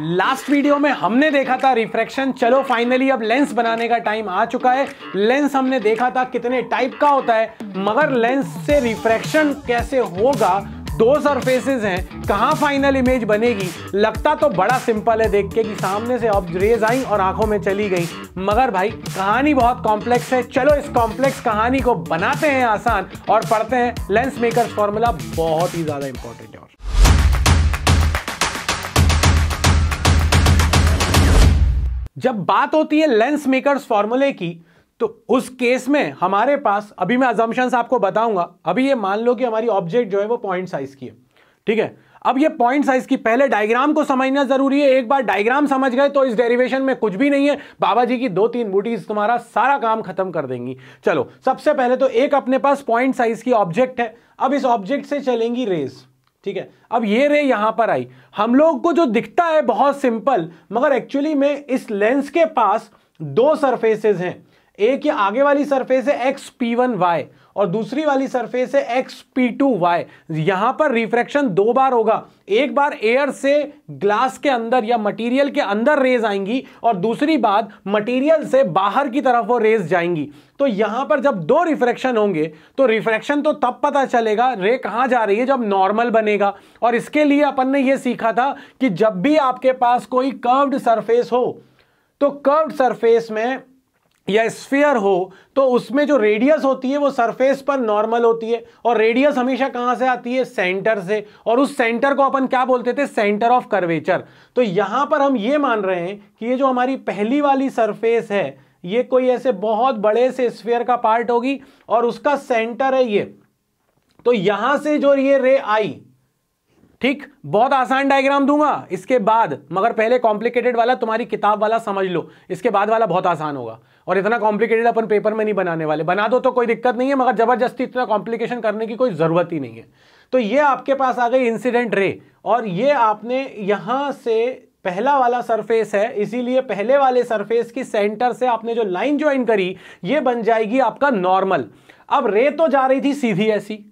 last video में हमने देखा था रिफ्रैक्शन चलो फाइनली अब लेंस बनाने का टाइम आ चुका है लेंस हमने देखा था कितने टाइप का होता है मगर लेंस से रिफ्रैक्शन कैसे होगा दो सरफेसेस हैं कहाँ फाइनल इमेज बनेगी लगता तो बड़ा सिंपल है देख के कि सामने से अब रेज आई और आंखों में चली गई मगर भाई कहानी बहुत कॉम्प्लेक्स है चलो इस कॉम्प्लेक्स कहानी को बनाते हैं आसान और पढ़ते हैं लेंस मेकर फॉर्मूला बहुत ही ज़्यादा इंपॉर्टेंट है और जब बात होती है लेंस मेकर्स फॉर्मूले की तो उस केस में हमारे पास अभी मैं अजम्पन्स आपको बताऊंगा अभी ये मान लो कि हमारी ऑब्जेक्ट जो है वो पॉइंट साइज की है ठीक है अब ये पॉइंट साइज की पहले डायग्राम को समझना जरूरी है एक बार डायग्राम समझ गए तो इस डेरिवेशन में कुछ भी नहीं है बाबा जी की दो तीन बूटीज तुम्हारा सारा काम खत्म कर देंगी चलो सबसे पहले तो एक अपने पास पॉइंट साइज की ऑब्जेक्ट है अब इस ऑब्जेक्ट से चलेंगी रेस ठीक है अब ये रे यहां पर आई हम लोग को जो दिखता है बहुत सिंपल मगर एक्चुअली में इस लेंस के पास दो सरफेसेस हैं एक ये आगे वाली सरफेस है एक्स पी वन वाई और दूसरी वाली सरफेस है एक्स पी टू वाई यहां पर रिफ्रैक्शन दो बार होगा एक बार एयर से ग्लास के अंदर या मटेरियल के अंदर रेज आएंगी और दूसरी बात मटेरियल से बाहर की तरफ वो रेज जाएंगी तो यहां पर जब दो रिफ्रैक्शन होंगे तो रिफ्रैक्शन तो तब पता चलेगा रे कहाँ जा रही है जब नॉर्मल बनेगा और इसके लिए अपन ने यह सीखा था कि जब भी आपके पास कोई कर्व्ड सरफेस हो तो कर्व्ड सरफेस में या स्फीयर हो तो उसमें जो रेडियस होती है वो सरफेस पर नॉर्मल होती है और रेडियस हमेशा कहाँ से आती है सेंटर से और उस सेंटर को अपन क्या बोलते थे सेंटर ऑफ कर्वेचर तो यहाँ पर हम ये मान रहे हैं कि ये जो हमारी पहली वाली सरफेस है ये कोई ऐसे बहुत बड़े से स्फीयर का पार्ट होगी और उसका सेंटर है ये तो यहां से जो ये रे आई ठीक बहुत आसान डायग्राम दूंगा इसके बाद मगर पहले कॉम्प्लिकेटेड वाला तुम्हारी किताब वाला समझ लो इसके बाद वाला बहुत आसान होगा और इतना कॉम्प्लिकेटेड अपन पेपर में नहीं बनाने वाले बना दो तो कोई दिक्कत नहीं है मगर जबरदस्ती इतना कॉम्प्लिकेशन करने की कोई ज़रूरत ही नहीं है तो ये आपके पास आ गई इंसिडेंट रे और ये आपने यहां से पहला वाला सरफेस है इसीलिए पहले वाले सरफेस की सेंटर से आपने जो लाइन ज्वाइन करी ये बन जाएगी आपका नॉर्मल अब रे तो जा रही थी सीधी ऐसी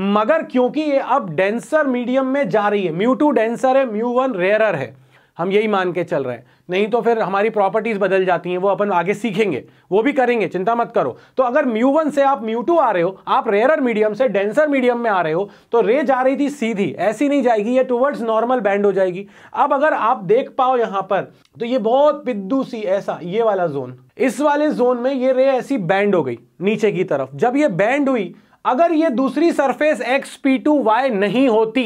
मगर क्योंकि ये अब डेंसर मीडियम में जा रही है म्यू टू डेंसर है म्यू वन रेयरर है हम यही मान के चल रहे हैं नहीं तो फिर हमारी प्रॉपर्टीज बदल जाती हैं वो अपन आगे सीखेंगे वो भी करेंगे चिंता मत करो तो अगर म्यू वन से आप म्यू टू आ रहे हो आप रेयरर मीडियम से डेंसर मीडियम में आ रहे हो तो रे जा रही थी सीधी ऐसी नहीं जाएगी ये टूवर्ड्स नॉर्मल बैंड हो जाएगी अब अगर आप देख पाओ यहां पर तो ये बहुत पिद्दू सी ऐसा ये वाला जोन इस वाले जोन में ये रे ऐसी बैंड हो गई नीचे की तरफ जब ये बैंड हुई अगर ये दूसरी surface x P to Y नहीं होती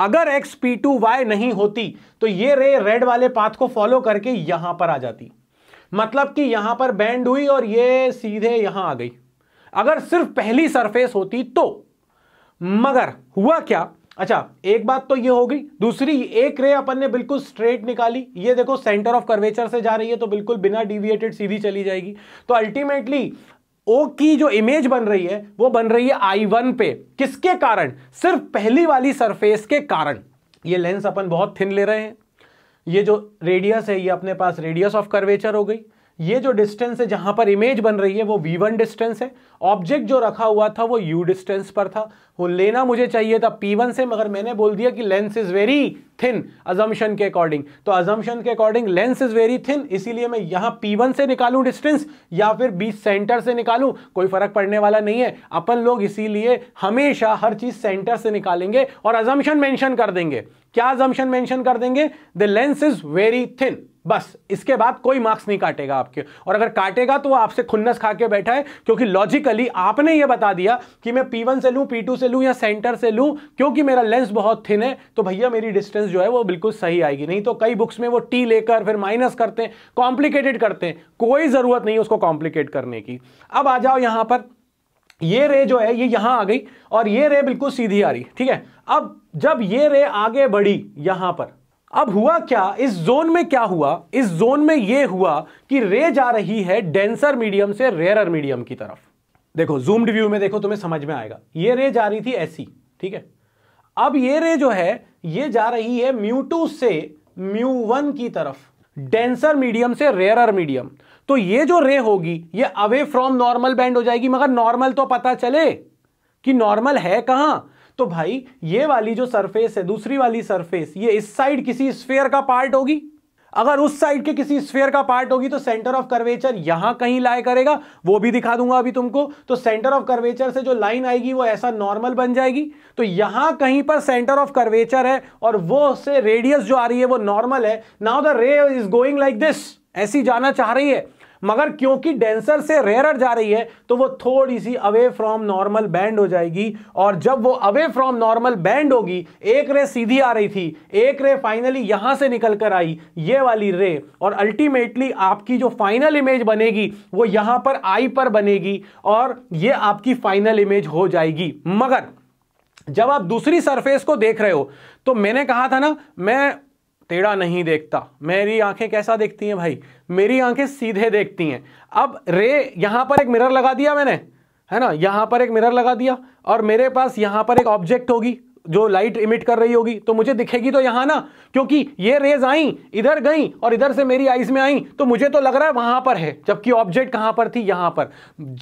अगर एक्स पी टू वाई नहीं होती तो ये रे रेड वाले पाथ को फॉलो करके यहां पर आ जाती मतलब कि यहां पर बैंड हुई और ये सीधे यहां आ गई अगर सिर्फ पहली सरफेस होती तो मगर हुआ क्या अच्छा एक बात तो ये हो गई दूसरी एक रे अपन ने बिल्कुल स्ट्रेट निकाली ये देखो सेंटर ऑफ कर्वेचर से जा रही है तो बिल्कुल बिना डिविएटेड सीधी चली जाएगी तो अल्टीमेटली ओ की जो इमेज बन रही है वो बन रही है आई वन पे किसके कारण सिर्फ पहली वाली सरफेस के कारण ये लेंस अपन बहुत थिन ले रहे हैं ये जो रेडियस है ये अपने पास रेडियस ऑफ कर्वेचर हो गई ये जो डिस्टेंस है जहां पर इमेज बन रही है वो वी वन डिस्टेंस है ऑब्जेक्ट जो रखा हुआ था वो यू डिस्टेंस पर था वो लेना मुझे चाहिए था पी वन से मगर मैंने बोल दिया कि lens is very thin assumption के अकॉर्डिंग तो अजम्पन के according lens is very thin इसीलिए मैं यहां पी वन से निकालू डिस्टेंस या फिर बी सेंटर से निकालू कोई फर्क पड़ने वाला नहीं है अपन लोग इसीलिए हमेशा हर चीज सेंटर से निकालेंगे और अजम्पन मेंशन कर देंगे क्या जम्पन मेंशन कर देंगे the lens is very thin बस इसके बाद कोई मार्क्स नहीं काटेगा आपके और अगर काटेगा तो आपसे खुन्नस खा के बैठा है क्योंकि लॉजिकली आपने ये बता दिया कि मैं P1 से लूँ P2 से लूँ या सेंटर से लूँ क्योंकि मेरा लेंस बहुत थिन है तो भैया मेरी डिस्टेंस जो है वो बिल्कुल सही आएगी नहीं तो कई बुक्स में वो टी लेकर फिर माइनस करते हैं कॉम्प्लिकेटेड करते हैं कोई ज़रूरत नहीं उसको कॉम्प्लिकेट करने की अब आ जाओ यहाँ पर ये रे जो है ये यहाँ आ गई और ये रे बिल्कुल सीधी आ रही ठीक है अब जब ये रे आगे बढ़ी यहां पर अब हुआ क्या इस जोन में क्या हुआ इस जोन में यह हुआ कि रे जा रही है डेंसर मीडियम से रेयर मीडियम की तरफ देखो जूम्ड व्यू में देखो तुम्हें समझ में आएगा ये रे जा रही थी ऐसी e, ठीक है अब ये रे जो है ये जा रही है म्यू टू से म्यू वन की तरफ डेंसर मीडियम से रेयर मीडियम तो ये जो रे होगी ये अवे फ्रॉम नॉर्मल बैंड हो जाएगी मगर नॉर्मल तो पता चले कि नॉर्मल है कहां तो भाई ये वाली जो सरफेस है दूसरी वाली सरफेस ये इस साइड किसी स्फेयर का पार्ट होगी अगर उस साइड के किसी स्फेयर का पार्ट होगी तो सेंटर ऑफ कर्वेचर यहां कहीं लाए करेगा वो भी दिखा दूंगा अभी तुमको तो सेंटर ऑफ कर्वेचर से जो लाइन आएगी वो ऐसा नॉर्मल बन जाएगी तो यहां कहीं पर सेंटर ऑफ कर्वेचर है और वो से रेडियस जो आ रही है वो नॉर्मल है now the ray is going like this ऐसी जाना चाह रही है मगर क्योंकि डेंसर से रेयरर जा रही है तो वो थोड़ी सी अवे फ्रॉम नॉर्मल बैंड हो जाएगी और जब वो अवे फ्रॉम नॉर्मल बैंड होगी एक रे सीधी आ रही थी एक रे फाइनली यहां से निकल कर आई ये वाली रे और अल्टीमेटली आपकी जो फाइनल इमेज बनेगी वो यहां पर आई पर बनेगी और ये आपकी फाइनल इमेज हो जाएगी मगर जब आप दूसरी सरफेस को देख रहे हो तो मैंने कहा था ना मैं टेढ़ा नहीं देखता मेरी आंखें कैसा देखती हैं भाई मेरी आंखें सीधे देखती हैं अब रे यहां पर एक मिरर लगा दिया मैंने है ना यहां पर एक मिरर लगा दिया और मेरे पास यहां पर एक ऑब्जेक्ट होगी जो लाइट इमिट कर रही होगी तो मुझे दिखेगी तो यहां ना क्योंकि ये रेज आई इधर गई और इधर से मेरी आईज में आई तो मुझे तो लग रहा है वहां पर है जबकि ऑब्जेक्ट कहां पर थी यहां पर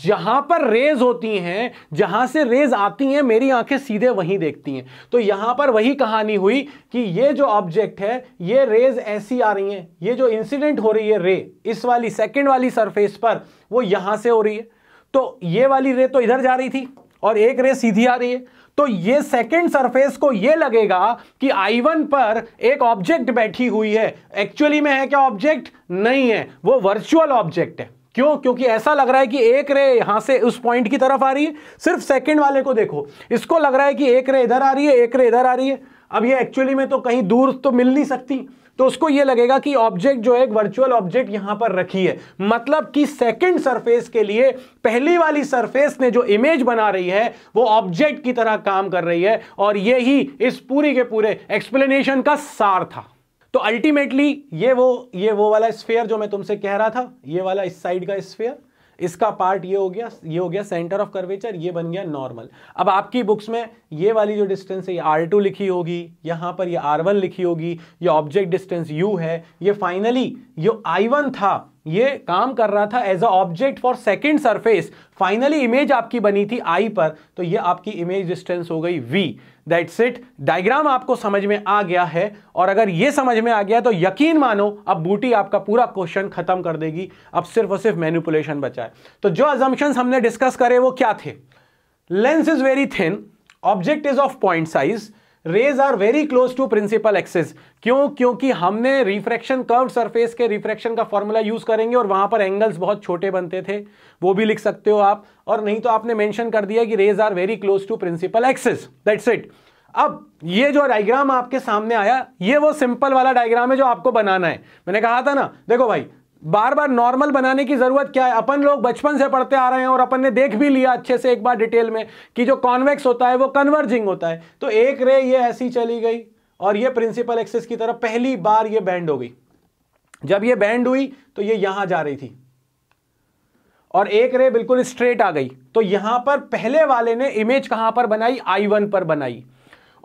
जहां पर रेज होती हैं जहां से रेज आती हैं मेरी आंखें सीधे वहीं देखती हैं तो यहां पर वही कहानी हुई कि ये जो ऑब्जेक्ट है ये रेज ऐसी आ रही है ये जो इंसिडेंट हो रही है रे इस वाली सेकेंड वाली सरफेस पर वो यहां से हो रही है तो ये वाली रे तो इधर जा रही थी और एक रे सीधी आ रही है तो ये सेकेंड सरफेस को ये लगेगा कि I1 पर एक ऑब्जेक्ट बैठी हुई है एक्चुअली में है क्या ऑब्जेक्ट नहीं है वो वर्चुअल ऑब्जेक्ट है क्यों क्योंकि ऐसा लग रहा है कि एक रे यहां से उस पॉइंट की तरफ आ रही है सिर्फ सेकेंड वाले को देखो इसको लग रहा है कि एक रे इधर आ रही है एक रे इधर आ रही है अब ये एक्चुअली में तो कहीं दूर तो मिल नहीं सकती तो उसको ये लगेगा कि ऑब्जेक्ट जो है एक वर्चुअल ऑब्जेक्ट यहां पर रखी है मतलब कि सेकेंड सरफेस के लिए पहली वाली सरफेस ने जो इमेज बना रही है वो ऑब्जेक्ट की तरह काम कर रही है और ये ही इस पूरी के पूरे एक्सप्लेनेशन का सार था तो अल्टीमेटली ये वो ये वो वाला स्फेयर जो मैं तुमसे कह रहा था ये वाला इस साइड का स्फेयर इसका पार्ट ये हो गया ये हो गया सेंटर ऑफ कर्वेचर ये बन गया नॉर्मल अब आपकी बुक्स में ये वाली जो डिस्टेंस है ये आर टू लिखी होगी यहाँ पर ये आर वन लिखी होगी ये ऑब्जेक्ट डिस्टेंस यू है ये फाइनली ये आई वन था ये काम कर रहा था as a object for second surface finally image आपकी बनी थी आई पर तो ये आपकी इमेज डिस्टेंस हो गई वी दैट्स इट डायग्राम आपको समझ में आ गया है और अगर ये समझ में आ गया तो यकीन मानो अब बूटी आपका पूरा क्वेश्चन खत्म कर देगी अब सिर्फ और सिर्फ मैनिपुलेशन बचा है तो जो अजम्पन्स हमने डिस्कस करे वो क्या the lens is very thin object is of point size rays are very close to principal axis क्यों क्योंकि हमने रिफ्रैक्शन कर्व सरफेस के रिफ्रैक्शन का फॉर्मूला यूज करेंगे और वहां पर एंगल्स बहुत छोटे बनते थे वो भी लिख सकते हो आप और नहीं तो आपने मेंशन कर दिया कि rays are very close to principal axis that's it अब ये जो डायग्राम आपके सामने आया ये वो सिंपल वाला डायग्राम है जो आपको बनाना है मैंने कहा था ना देखो भाई बार बार नॉर्मल बनाने की ज़रूरत क्या है अपन लोग बचपन से पढ़ते आ रहे हैं और अपन ने देख भी लिया अच्छे से एक बार डिटेल में कि जो कॉन्वेक्स होता है वो कन्वर्जिंग होता है तो एक रे ये ऐसी चली गई और ये प्रिंसिपल एक्सिस की तरफ पहली बार ये बैंड हो गई जब ये बैंड हुई तो ये यहां जा रही थी और एक रे बिल्कुल स्ट्रेट आ गई तो यहां पर पहले वाले ने इमेज कहां पर बनाई आई वन पर बनाई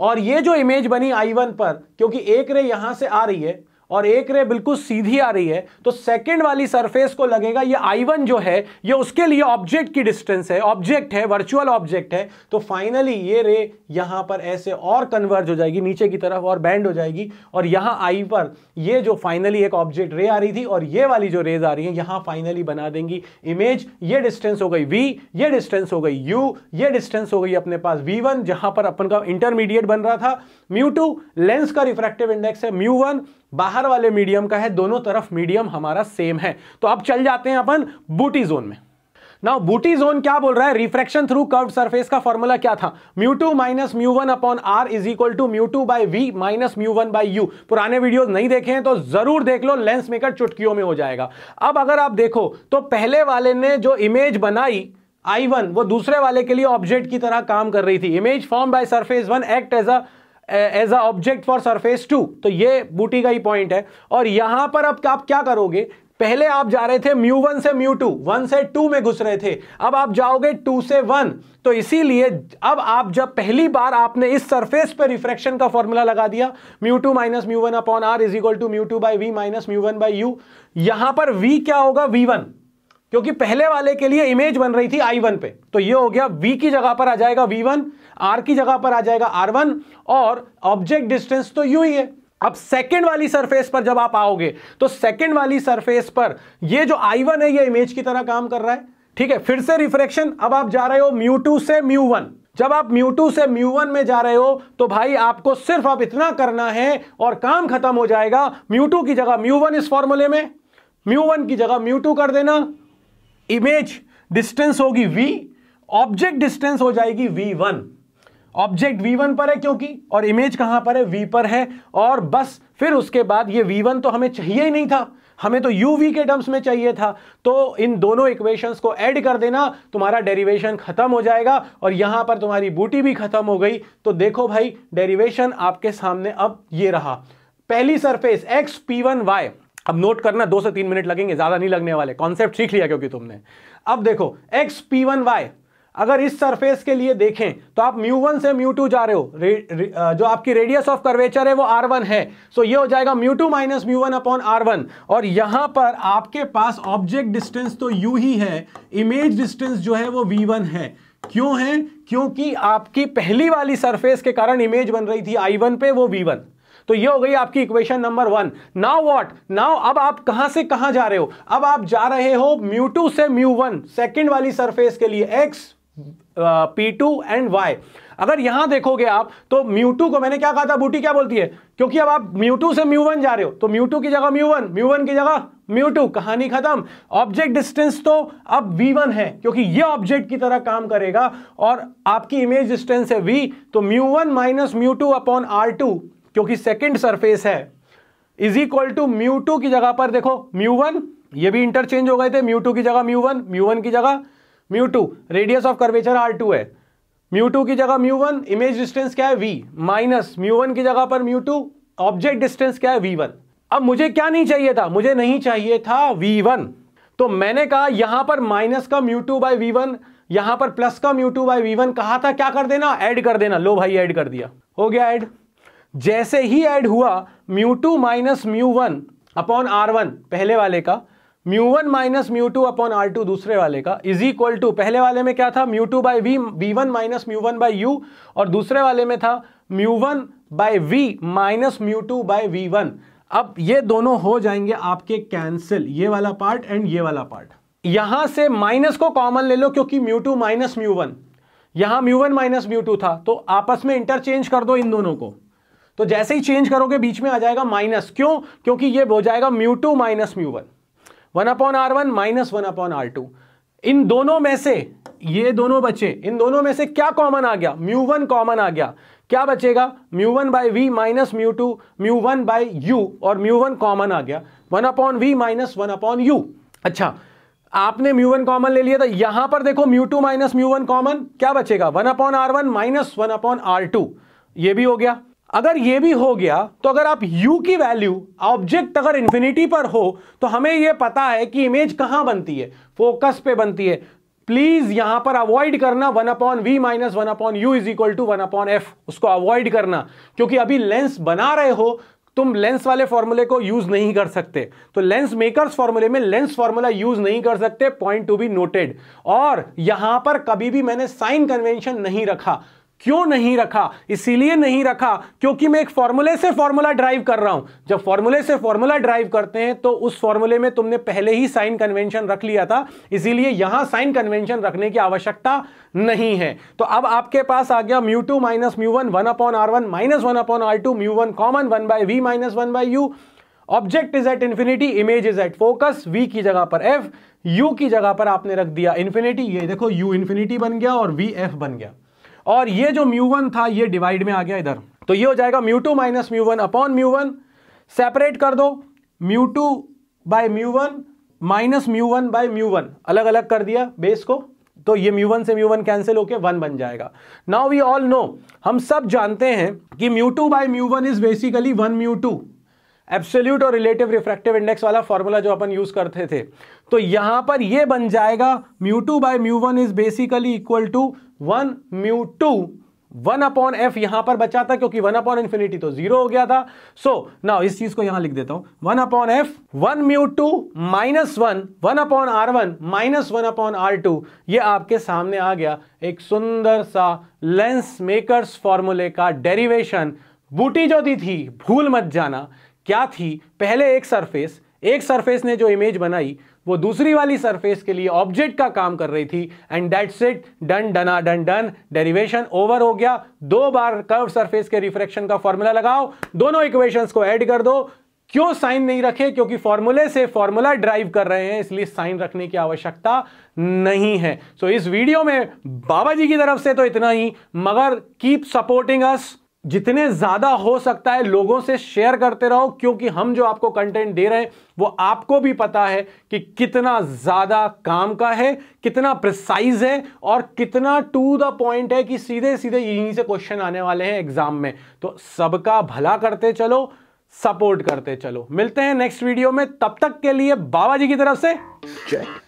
और ये जो इमेज बनी आई वन पर क्योंकि एक रे यहां से आ रही है और एक रे बिल्कुल सीधी आ रही है तो सेकंड वाली सरफेस को लगेगा ये आई वन जो है ये उसके लिए ऑब्जेक्ट की डिस्टेंस है ऑब्जेक्ट है वर्चुअल ऑब्जेक्ट है तो फाइनली ये रे यहां पर ऐसे और कन्वर्ज हो जाएगी नीचे की तरफ और बैंड हो जाएगी और यहां आई पर ये जो फाइनली एक ऑब्जेक्ट रे आ रही थी और ये वाली जो रेज आ रही है यहां फाइनली बना देंगी इमेज ये डिस्टेंस हो गई वी ये डिस्टेंस हो गई यू ये डिस्टेंस हो गई अपने पास वी वन पर अपन का इंटरमीडिएट बन रहा था म्यू टू लेंस का रिफ्रैक्टिव इंडेक्स है म्यू वन बाहर वाले मीडियम का है दोनों तरफ मीडियम हमारा सेम है तो अब चल जाते हैं अपन बूटी जोन में नाउ बूटी जोन क्या बोल रहा है रिफ्रैक्शन थ्रू कर्व सरफेस का फॉर्मूला क्या था mu two minus mu one upon R is equal to mu two by v minus mu one by u पुराने वीडियो नहीं देखे हैं तो जरूर देख लो लेंस मेकर चुटकियों में हो जाएगा अब अगर आप देखो तो पहले वाले ने जो इमेज बनाई आई वन वो दूसरे वाले के लिए ऑब्जेक्ट की तरह काम कर रही थी image form by surface one act as a as a object for surface two तो ये बूटी का ही पॉइंट है और यहां पर अब आप क्या करोगे पहले आप जा रहे थे म्यू वन से म्यू टू वन से टू में घुस रहे थे अब आप जाओगे टू से वन तो इसीलिए अब आप जब पहली बार आपने इस सरफेस पर रिफ्रेक्शन का फॉर्मूला लगा दिया mu two minus mu one upon R is equal to mu two by v minus mu one by u यहां पर वी क्या होगा वी वन क्योंकि पहले वाले के लिए इमेज बन रही थी आई वन पे तो ये हो गया वी की जगह पर आ जाएगा वी वन आर की जगह पर आ जाएगा आर वन और ऑब्जेक्ट डिस्टेंस तो यू ही है अब सेकेंड वाली सरफेस पर जब आप आओगे तो सेकेंड वाली सरफेस पर ये जो आई वन है ये इमेज की तरह काम कर रहा है ठीक है फिर से रिफ्रेक्शन अब आप जा रहे हो म्यू टू से म्यू वन जब आप म्यू टू से म्यू वन में जा रहे हो तो भाई आपको सिर्फ आप इतना करना है और काम खत्म हो जाएगा म्यू टू की जगह म्यू वन इस फॉर्मूले में म्यू वन की जगह म्यू टू कर देना इमेज डिस्टेंस होगी वी ऑब्जेक्ट डिस्टेंस हो जाएगी वी वन ऑब्जेक्ट V1 पर है क्योंकि और इमेज कहां पर है V पर है और बस फिर उसके बाद ये V1 तो हमें चाहिए ही नहीं था हमें तो यू वी के टर्म्स में चाहिए था तो इन दोनों इक्वेशंस को ऐड कर देना तुम्हारा डेरिवेशन खत्म हो जाएगा और यहां पर तुम्हारी बूटी भी खत्म हो गई तो देखो भाई डेरिवेशन आपके सामने अब ये रहा पहली surface x p one y अब नोट करना दो से तीन मिनट लगेंगे ज्यादा नहीं लगने वाले कॉन्सेप्ट सीख लिया क्योंकि तुमने अब देखो एक्स पी वन वाई अगर इस सरफेस के लिए देखें तो आप म्यू वन से म्यू टू जा रहे हो रे, रे, जो आपकी रेडियस ऑफ कर्वेचर है वो आर वन है सो ये हो जाएगा mu two minus mu one upon R one और यहां पर आपके पास ऑब्जेक्ट डिस्टेंस तो यू ही है इमेज डिस्टेंस जो है वो वी वन है क्यों है क्योंकि आपकी पहली वाली सरफेस के कारण इमेज बन रही थी आई वन पे वो वी वन तो ये हो गई आपकी equation number one now what now अब आप कहां से कहां जा रहे हो अब आप जा रहे हो म्यू टू से म्यू वन सेकेंड वाली सरफेस के लिए x P two and y अगर यहां देखोगे आप तो म्यू टू को मैंने क्या कहा था बूटी क्या बोलती है क्योंकि अब आप म्यू टू से म्यू वन जा रहे हो तो म्यू टू की जगह म्यू वन म्यू वन की जगह म्यू टू कहानी खत्म ऑब्जेक्ट डिस्टेंस तो अब वी वन है क्योंकि ये ऑब्जेक्ट की तरह काम करेगा और आपकी इमेज डिस्टेंस है वी तो mu one minus mu two upon R two क्योंकि सेकेंड सरफेस है is equal to mu two की जगह पर देखो म्यू वन ये भी इंटरचेंज हो गए थे म्यू टू की जगह म्यू वन म्यू वन की जगह mu two radius of curvature R two है म्यू टू की जगह म्यू वन इमेज डिस्टेंस क्या है वी माइनस म्यू वन की जगह पर म्यू टू ऑब्जेक्ट डिस्टेंस क्या है वी वन अब मुझे क्या नहीं चाहिए था मुझे नहीं चाहिए था वी वन तो मैंने कहा यहां पर माइनस का mu two by v one यहां पर प्लस का mu two by v one कहा था क्या कर देना एड कर देना लो भाई एड कर दिया हो गया एड जैसे ही एड हुआ mu two minus mu one upon R one पहले वाले का mu one minus mu two upon R two दूसरे वाले का इज इक्वल टू पहले वाले में क्या था mu two by v v one minus mu one by u और दूसरे वाले में था mu one by v minus mu two by v one अब ये दोनों हो जाएंगे आपके कैंसिल ये वाला पार्ट एंड ये वाला पार्ट यहां से माइनस को कॉमन ले लो क्योंकि mu two minus mu one यहां mu one minus mu two था तो आपस में इंटरचेंज कर दो इन दोनों को तो जैसे ही चेंज करोगे बीच में आ जाएगा माइनस क्यों क्योंकि ये हो जाएगा mu two minus mu one one upon R one minus one upon R two इन दोनों में से ये दोनों बचे इन दोनों में से क्या कॉमन आ गया म्यू वन कॉमन आ गया क्या बचेगा mu one by v minus mu two mu one by u और म्यू वन कॉमन आ गया one upon v minus one upon u अच्छा आपने म्यू वन कॉमन ले लिया था यहां पर देखो mu two minus mu one common क्या बचेगा one upon R one minus one upon R two ये भी हो गया अगर ये भी हो गया तो अगर आप u की वैल्यू ऑब्जेक्ट अगर इंफिनिटी पर हो तो हमें ये पता है कि इमेज कहां बनती है फोकस पे बनती है प्लीज यहां पर अवॉइड करना one upon v minus one upon u is equal to one upon f उसको अवॉइड करना क्योंकि अभी लेंस बना रहे हो तुम लेंस वाले फॉर्मूले को यूज नहीं कर सकते तो लेंस मेकर्स फॉर्मूले में लेंस फॉर्मूला यूज नहीं कर सकते पॉइंट टू बी नोटेड और यहां पर कभी भी मैंने साइन कन्वेंशन नहीं रखा क्यों नहीं रखा इसीलिए नहीं रखा क्योंकि मैं एक फॉर्मूले से फॉर्मूला ड्राइव कर रहा हूं जब फॉर्मूले से फॉर्मूला ड्राइव करते हैं तो उस फॉर्मूले में तुमने पहले ही साइन कन्वेंशन रख लिया था इसीलिए यहां साइन कन्वेंशन रखने की आवश्यकता नहीं है तो अब आपके पास आ गया mu two minus mu one one upon R one minus one upon R two mu one common one by v minus one by u object is at infinity image is at focus v की जगह पर F you की जगह पर आपने रख दिया infinity ये देखो यू इन्फिनिटी बन गया और वी एफ बन गया और ये जो म्यू वन था ये डिवाइड में आ गया इधर तो ये हो जाएगा mu two minus mu one upon mu one separate कर दो mu two by mu one minus mu one by mu one अलग अलग कर दिया बेस को तो ये म्यू वन से म्यू वन कैंसिल होकर वन बन जाएगा नाउ वी ऑल नो हम सब जानते हैं कि mu two by mu one is basically one mu two absolute और रिलेटिव रिफ्रैक्टिव इंडेक्स वाला फॉर्मूला जो अपन यूज करते थे तो यहां पर ये बन जाएगा mu two by mu one is basically equal to one mu two one upon f यहां पर बचा था क्योंकि वन अपॉन इन्फिनिटी तो जीरो हो गया था सो so, नाउ इस चीज को यहां लिख देता हूं one upon f one mu two minus one one upon R one minus one upon R two यह आपके सामने आ गया एक सुंदर सा लेंस मेकर्स फॉर्मूले का डेरिवेशन बूटी जो दी थी भूल मत जाना क्या थी पहले एक सरफेस एक सरफेस ने जो इमेज बनाई वो दूसरी वाली सरफेस के लिए ऑब्जेक्ट का काम कर रही थी एंड दैट्स इट डन डना डन डन डेरिवेशन ओवर हो गया दो बार कर्व सरफेस के रिफ्रेक्शन का फॉर्मूला लगाओ दोनों इक्वेशंस को ऐड कर दो क्यों साइन नहीं रखे क्योंकि फॉर्मूले से फॉर्मूला ड्राइव कर रहे हैं इसलिए साइन रखने की आवश्यकता नहीं है सो so, इस वीडियो में बाबा जी की तरफ से तो इतना ही मगर कीप सपोर्टिंग अस जितने ज़्यादा हो सकता है लोगों से शेयर करते रहो क्योंकि हम जो आपको कंटेंट दे रहे हैं वो आपको भी पता है कि कितना ज़्यादा काम का है कितना प्रिसाइज है और कितना टू द पॉइंट है कि सीधे सीधे यहीं से क्वेश्चन आने वाले हैं एग्जाम में तो सबका भला करते चलो सपोर्ट करते चलो मिलते हैं नेक्स्ट वीडियो में तब तक के लिए बाबा जी की तरफ से जय